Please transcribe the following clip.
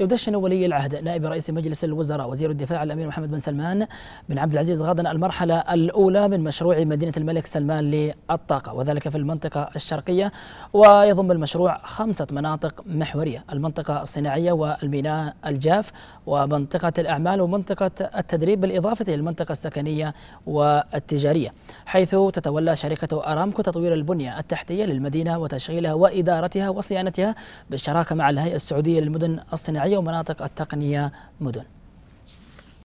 يدشن ولي العهد نائب رئيس مجلس الوزراء وزير الدفاع الامير محمد بن سلمان بن عبد العزيز غدا المرحله الاولى من مشروع مدينه الملك سلمان للطاقه وذلك في المنطقه الشرقيه ويضم المشروع خمسه مناطق محوريه المنطقه الصناعيه والميناء الجاف ومنطقه الاعمال ومنطقه التدريب بالاضافه الى المنطقه السكنيه والتجاريه حيث تتولى شركه ارامكو تطوير البنيه التحتيه للمدينه وتشغيلها وادارتها وصيانتها بالشراكه مع الهيئه السعوديه للمدن الصناعيه الصناعية ومناطق التقنية مدن